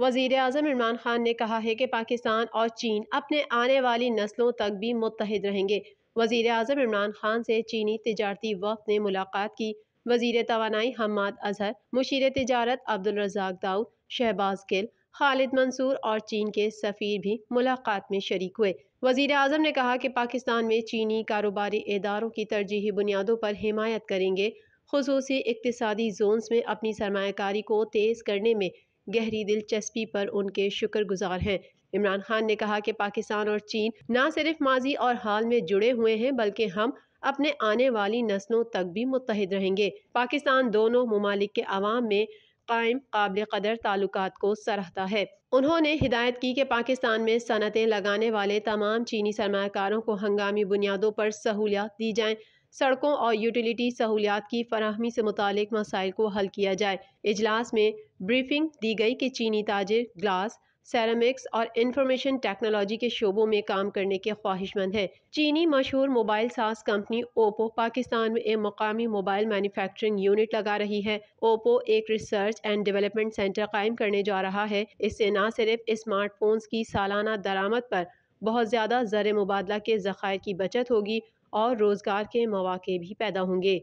वजीर अजम इमरान खान ने कहा है कि पाकिस्तान और चीन अपने आने वाली नस्लों तक भी मुतहद रहेंगे वजीर अजम इमरान खान से चीनी तजारती वफ ने मुलाकात की वजीर तोानाई हमाद अजहर मुशीर तजारत अब्दुलरजाक दाऊद शहबाज गिल खालिद मंसूर और चीन के सफ़ीर भी मुलाकात में शरीक हुए वजीर अजम ने कहा कि पाकिस्तान में चीनी कारोबारी इदारों की तरजीही बुनियादों पर हिमायत करेंगे खसूस इकतदी जोन्स में अपनी सरमाकारी को तेज़ करने में गहरी दिलचस्पी पर उनके शुक्रगुजार हैं इमरान खान ने कहा कि पाकिस्तान और चीन न सिर्फ माजी और हाल में जुड़े हुए हैं बल्कि हम अपने आने वाली नस्लों तक भी मुतहद रहेंगे पाकिस्तान दोनों ममालिक के आवाम में कायम काबिल कदर ताल्लुक को सराहता है उन्होंने हिदायत की कि पाकिस्तान में सनतें लगाने वाले तमाम चीनी सरमाकारों को हंगामी बुनियादों पर सहूलियात दी जाए सड़कों और यूटिलिटी सहूलियात की फराहमी से मुतल मसाइल को हल किया जाए इजलास में ब्रीफिंग दी गई कि चीनी ताजिर ग्लास सैरामिक्स और इंफॉर्मेशन टेक्नोलॉजी के शोबों में काम करने के ख्वाहिशमंद हैं चीनी मशहूर मोबाइल सास कंपनी ओपो पाकिस्तान में एक मकामी मोबाइल मैन्युफैक्चरिंग यूनिट लगा रही है ओपो एक रिसर्च एंड डेवलपमेंट सेंटर कायम करने जा रहा है इससे न सिर्फ स्मार्टफोन्स की सालाना दरामद पर बहुत ज़्यादा ज़र मुबादला के ज़ख़ायर की बचत होगी और रोज़गार के मौक़े भी पैदा होंगे